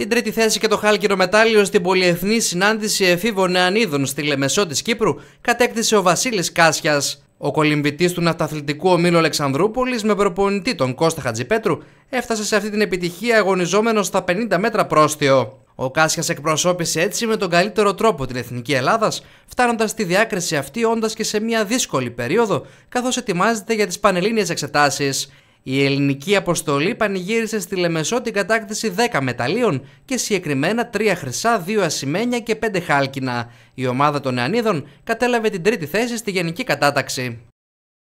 Την τρίτη θέση και το χάλκινο μετάλλιο στην πολυεθνή συνάντηση εφήβων νεανίδων στη Λεμεσό της Κύπρου κατέκτησε ο Βασίλης Κάσιας. Ο κολυμβητής του ναυταθλητικού ομίλου Αλεξανδρούπολης με προπονητή τον Κώστα Χατζιπέτρου έφτασε σε αυτή την επιτυχία αγωνιζόμενος στα 50 μέτρα πρόστιο. Ο Κάσιας εκπροσώπησε έτσι με τον καλύτερο τρόπο την Εθνική Ελλάδας, φτάνοντας στη διάκριση αυτή όντας και σε μια δύσκολη περίοδο, καθώς ετοιμάζεται για τις πανελλήνιες εξετάσεις. Η ελληνική αποστολή πανηγύρισε στη Λεμεσό την κατάκτηση 10 μεταλλίων και συγκεκριμένα 3 χρυσά, 2 ασημένια και 5 χάλκινα. Η ομάδα των Νεανίδων κατέλαβε την τρίτη θέση στη γενική κατάταξη.